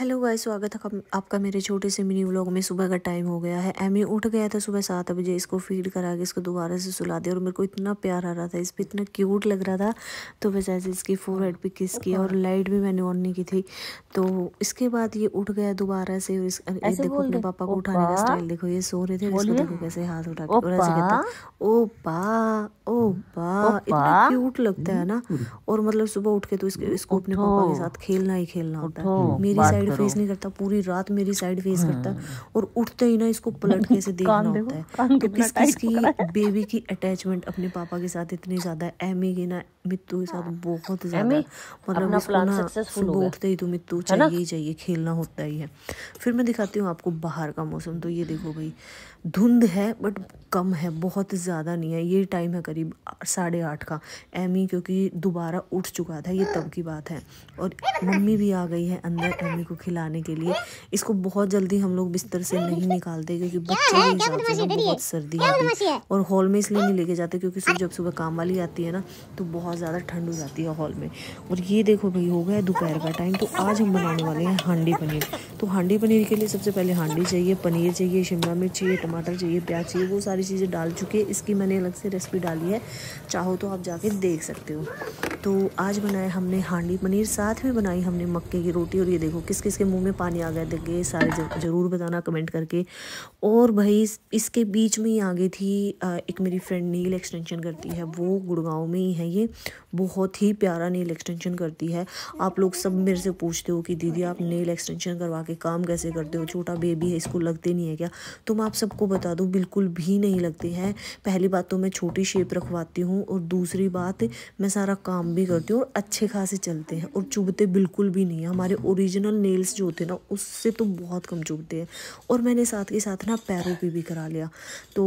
Hello guys स्वागत है आपका मेरे छोटे से मिनी व्लॉग में सुबह का टाइम हो गया है एमी उठ गया था सुबह सात बजे इसको फीड करा के इसको दोबारा से सुला दिया और मेरे को इतना प्यार आ रहा था इस पर इतना क्यूट लग रहा था तो वैसे ऐसे इसकी फोर हेड पर किस किया और लाइट भी मैंने ऑन नहीं की थी तो इसके बाद ये उठ गया दोबारा से और इस देखो अपने पापा को उठाने का स्टाइल देखो ये सो रहे थे इसको देखो कैसे हाथ उठा ओ पा ओ ओप्पा इतना क्यूट लगता है ना और मतलब सुबह उठ के तो इसके इसको अपने पापा के साथ खेलना ही खेलना होता है मेरी साइड फेस नहीं करता पूरी रात मेरी साइड हाँ। फेस करता है और उठते ही ना इसको पलट के से देखना होता है तो किस किस की बेबी की अटैचमेंट अपने पापा के साथ इतनी ज्यादा है एमी की ना मित्तू के साथ बहुत ज्यादा मतलब सुबह उठते ही तो मित्तू चाहिए ही चाहिए खेलना होता ही है फिर मैं दिखाती हूँ आपको बाहर का मौसम तो ये देखो भाई धुंध है बट कम है बहुत ज़्यादा नहीं है ये टाइम है करीब साढ़े आठ का एमी क्योंकि दोबारा उठ चुका था ये तब की बात है और मम्मी भी आ गई है अंदर एमी को खिलाने के लिए इसको बहुत जल्दी हम लोग बिस्तर से नहीं निकालते क्योंकि बच्चे के हिसाब बहुत सर्दी है और हॉल में इसलिए नहीं लेके जाते क्योंकि जब सुबह काम वाली आती है ना तो बहुत ज़्यादा ठंड हो जाती है हॉल में और ये देखो भाई हो गया दोपहर का टाइम तो आज हम बनाने वाले हैं हांडी पनीर तो हांडी पनीर के लिए सबसे पहले हांडी चाहिए पनीर चाहिए शिमला मिर्च चाहिए टमाटर चाहिए प्याज चाहिए वो सारी चीज़ें डाल चुके इसकी मैंने अलग से रेसिपी डाली है चाहो तो आप जाके देख सकते हो तो आज बनाया हमने हांडी पनीर साथ में बनाई हमने मक्के की रोटी और ये देखो किस किस के मुंह में पानी आ गया देखिए सारे ज़रूर बताना कमेंट करके और भाई इसके बीच में ही आ गई थी एक मेरी फ्रेंड नील एक्सटेंशन करती है वो गुड़गांव में ही है ये बहुत ही प्यारा नील एक्सटेंशन करती है आप लोग सब मेरे से पूछते हो कि दीदी आप नील एक्सटेंशन करवा के काम कैसे करते हो छोटा बेबी है इसको लगते नहीं है क्या तो मैं आप सबको बता दूँ बिल्कुल भी नहीं लगते हैं पहली बात तो मैं छोटी शेप रखवाती हूँ और दूसरी बात मैं सारा काम काम भी करते हैं और अच्छे खासे चलते हैं और चुभते बिल्कुल भी नहीं है हमारे ओरिजिनल नेल्स जो होते हैं ना उससे तो बहुत कम चुभते हैं और मैंने साथ के साथ ना पैरों पर भी करा लिया तो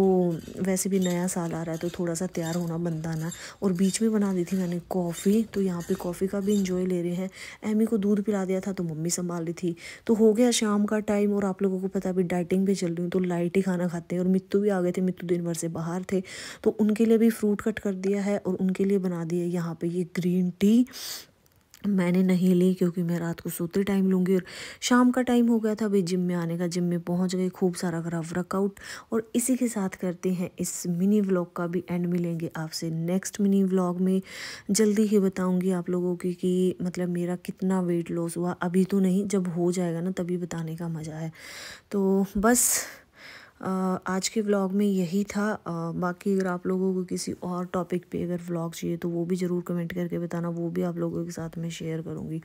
वैसे भी नया साल आ रहा है तो थोड़ा सा तैयार होना बनता ना और बीच में बना दी थी मैंने कॉफ़ी तो यहाँ पर कॉफ़ी का भी इंजॉय ले रहे हैं एमी को दूध पिला दिया था तो मम्मी संभाल रही थी तो हो गया शाम का टाइम और आप लोगों को पता अभी डाइटिंग पे चल रही हूँ तो लाइट ही खाना खाते हैं और मित्तू भी आ गए थे मित्तू दिन भर से बाहर थे तो उनके लिए भी फ्रूट कट कर दिया है और उनके लिए बना है यहाँ पे ये ग्रीन टी मैंने नहीं ली क्योंकि मैं रात को सोते टाइम लूँगी और शाम का टाइम हो गया था भाई जिम में आने का जिम में पहुँच गए खूब सारा खराब वर्कआउट और इसी के साथ करते हैं इस मिनी व्लॉग का भी एंड मिलेंगे आपसे नेक्स्ट मिनी व्लॉग में जल्दी ही बताऊँगी आप लोगों की कि मतलब मेरा कितना वेट लॉस हुआ अभी तो नहीं जब हो जाएगा ना तभी बताने का मज़ा है तो बस आज के व्लॉग में यही था बाकी अगर आप लोगों को किसी और टॉपिक पे अगर व्लॉग चाहिए तो वो भी ज़रूर कमेंट करके बताना वो भी आप लोगों के साथ मैं शेयर करूँगी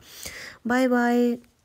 बाय बाय